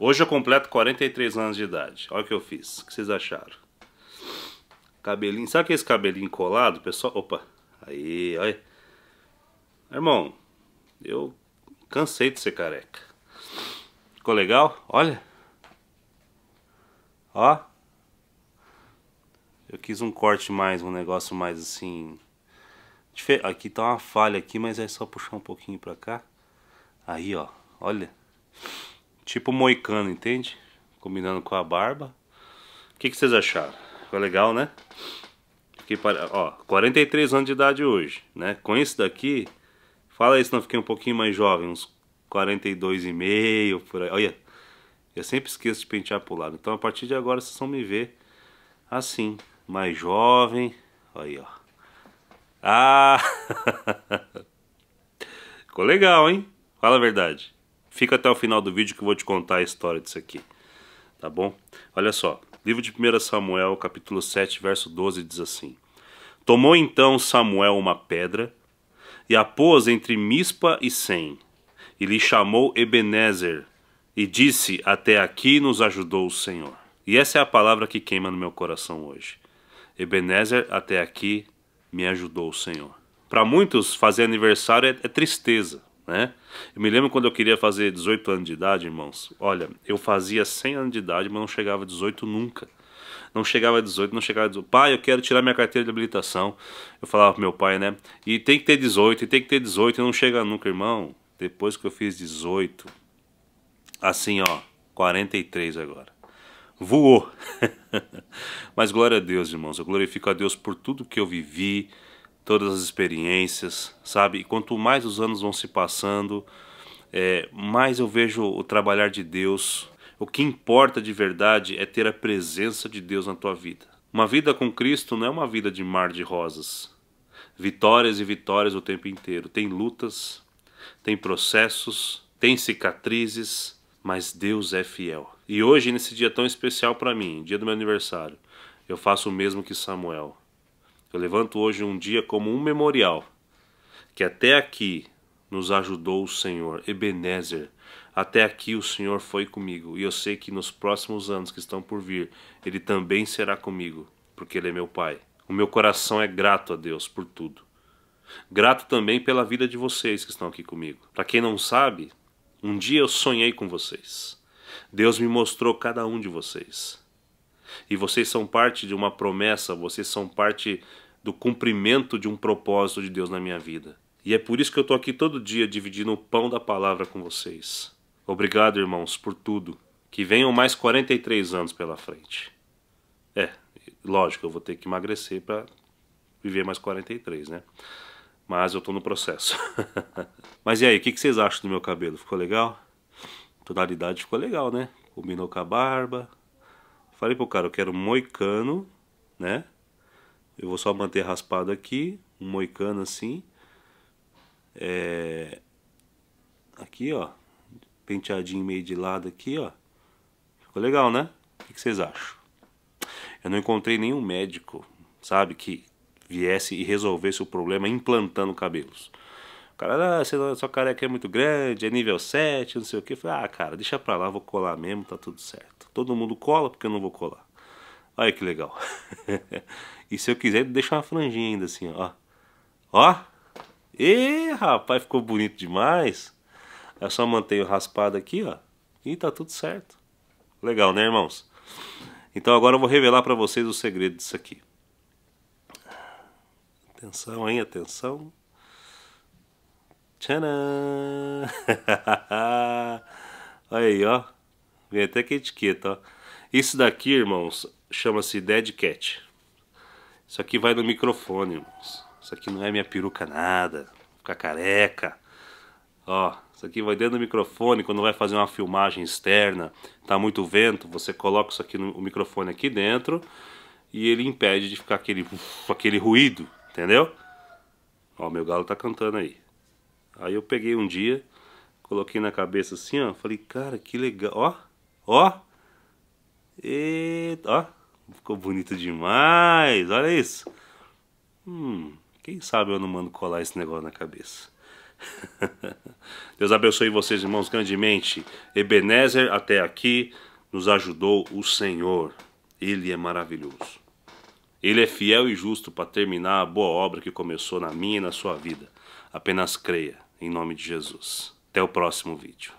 Hoje eu completo 43 anos de idade. Olha o que eu fiz. O que vocês acharam? Cabelinho. Sabe que esse cabelinho colado, pessoal? Opa. Aí, olha. Irmão, eu cansei de ser careca. Ficou legal? Olha. Ó. Eu quis um corte mais, um negócio mais assim. Aqui tá uma falha aqui, mas é só puxar um pouquinho pra cá. Aí, ó. Olha. Tipo moicano, entende? Combinando com a barba. O que, que vocês acharam? Ficou legal, né? Fiquei para... Ó, 43 anos de idade hoje, né? Com esse daqui, fala isso, não fiquei um pouquinho mais jovem, uns 42 e meio, por aí. Olha, eu sempre esqueço de pentear pro lado. Então a partir de agora vocês vão me ver assim, mais jovem. Aí, ó. Ah! Ficou legal, hein? Fala a verdade. Fica até o final do vídeo que eu vou te contar a história disso aqui, tá bom? Olha só, livro de 1 Samuel, capítulo 7, verso 12 diz assim: Tomou então Samuel uma pedra e a pôs entre Mispa e Sem, e lhe chamou Ebenezer, e disse: Até aqui nos ajudou o Senhor. E essa é a palavra que queima no meu coração hoje. Ebenezer, até aqui me ajudou o Senhor. Para muitos, fazer aniversário é, é tristeza né? Eu me lembro quando eu queria fazer 18 anos de idade, irmãos. Olha, eu fazia 100 anos de idade, mas não chegava a 18 nunca. Não chegava a 18, não chegava a 18. Pai, eu quero tirar minha carteira de habilitação. Eu falava pro meu pai, né? E tem que ter 18, e tem que ter 18, e não chega nunca, irmão. Depois que eu fiz 18, assim, ó, 43 agora. Voou. mas glória a Deus, irmãos. Eu glorifico a Deus por tudo que eu vivi todas as experiências, sabe? E quanto mais os anos vão se passando, é, mais eu vejo o trabalhar de Deus. O que importa de verdade é ter a presença de Deus na tua vida. Uma vida com Cristo não é uma vida de mar de rosas. Vitórias e vitórias o tempo inteiro. Tem lutas, tem processos, tem cicatrizes, mas Deus é fiel. E hoje, nesse dia tão especial para mim, dia do meu aniversário, eu faço o mesmo que Samuel. Eu levanto hoje um dia como um memorial que até aqui nos ajudou o Senhor, Ebenezer. Até aqui o Senhor foi comigo e eu sei que nos próximos anos que estão por vir, ele também será comigo, porque ele é meu pai. O meu coração é grato a Deus por tudo. Grato também pela vida de vocês que estão aqui comigo. Para quem não sabe, um dia eu sonhei com vocês. Deus me mostrou cada um de vocês. E vocês são parte de uma promessa, vocês são parte do cumprimento de um propósito de Deus na minha vida. E é por isso que eu estou aqui todo dia dividindo o pão da palavra com vocês. Obrigado, irmãos, por tudo. Que venham mais 43 anos pela frente. É, lógico, eu vou ter que emagrecer para viver mais 43, né? Mas eu estou no processo. Mas e aí, o que, que vocês acham do meu cabelo? Ficou legal? Tonalidade ficou legal, né? Combinou com a barba, Falei pro cara, eu quero moicano, né? Eu vou só manter raspado aqui, um moicano assim. É... Aqui, ó. Penteadinho meio de lado aqui, ó. Ficou legal, né? O que vocês acham? Eu não encontrei nenhum médico, sabe, que viesse e resolvesse o problema implantando cabelos cara, ah, sua sua careca é muito grande, é nível 7, não sei o que. Falei, ah, cara, deixa pra lá, vou colar mesmo, tá tudo certo. Todo mundo cola porque eu não vou colar. Olha que legal. e se eu quiser, deixa uma franjinha ainda assim, ó. Ó. E rapaz, ficou bonito demais. Eu só mantenho raspado aqui, ó. E tá tudo certo. Legal, né, irmãos? Então agora eu vou revelar para vocês o segredo disso aqui. Atenção, hein? Atenção. Tcharam! Olha aí, ó. Vem até que é etiqueta, ó. Isso daqui, irmãos, chama-se Dead Cat. Isso aqui vai no microfone, irmãos. Isso aqui não é minha peruca nada. Ficar careca. Ó, isso aqui vai dentro do microfone quando vai fazer uma filmagem externa. Tá muito vento, você coloca isso aqui no o microfone aqui dentro e ele impede de ficar aquele aquele ruído, entendeu? Ó, meu galo tá cantando aí. Aí eu peguei um dia, coloquei na cabeça assim, ó. Falei, cara, que legal. Ó, ó. E, ó. Ficou bonito demais, olha isso. Hum, quem sabe eu não mando colar esse negócio na cabeça. Deus abençoe vocês, irmãos, grandemente. Ebenezer, até aqui, nos ajudou o Senhor. Ele é maravilhoso. Ele é fiel e justo para terminar a boa obra que começou na minha e na sua vida. Apenas creia. Em nome de Jesus. Até o próximo vídeo.